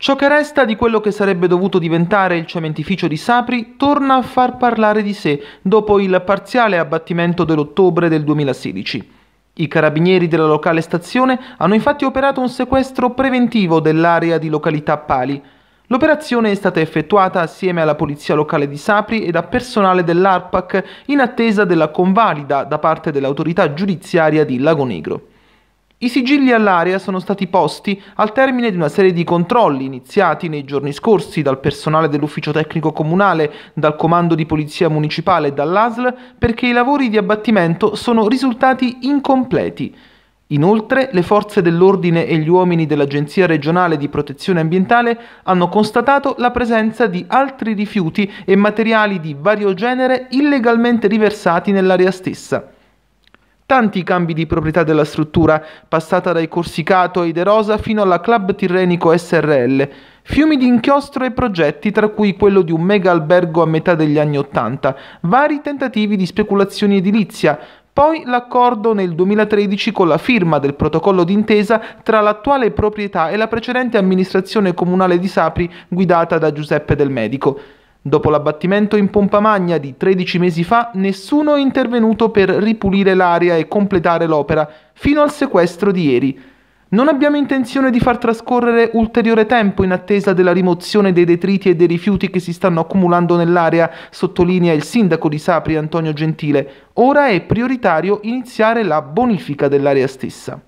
Ciò che resta di quello che sarebbe dovuto diventare il cementificio di Sapri torna a far parlare di sé dopo il parziale abbattimento dell'ottobre del 2016. I carabinieri della locale stazione hanno infatti operato un sequestro preventivo dell'area di località Pali. L'operazione è stata effettuata assieme alla polizia locale di Sapri e da personale dell'ARPAC in attesa della convalida da parte dell'autorità giudiziaria di Lago Negro. I sigilli all'area sono stati posti al termine di una serie di controlli iniziati nei giorni scorsi dal personale dell'ufficio tecnico comunale, dal comando di polizia municipale e dall'ASL perché i lavori di abbattimento sono risultati incompleti. Inoltre, le forze dell'ordine e gli uomini dell'Agenzia regionale di protezione ambientale hanno constatato la presenza di altri rifiuti e materiali di vario genere illegalmente riversati nell'area stessa tanti cambi di proprietà della struttura, passata dai Corsicato e De Rosa fino alla Club Tirrenico SRL, fiumi di inchiostro e progetti tra cui quello di un mega albergo a metà degli anni Ottanta, vari tentativi di speculazione edilizia, poi l'accordo nel 2013 con la firma del protocollo d'intesa tra l'attuale proprietà e la precedente amministrazione comunale di Sapri guidata da Giuseppe Del Medico. Dopo l'abbattimento in pompa magna di 13 mesi fa, nessuno è intervenuto per ripulire l'area e completare l'opera, fino al sequestro di ieri. Non abbiamo intenzione di far trascorrere ulteriore tempo in attesa della rimozione dei detriti e dei rifiuti che si stanno accumulando nell'area, sottolinea il sindaco di Sapri Antonio Gentile. Ora è prioritario iniziare la bonifica dell'area stessa.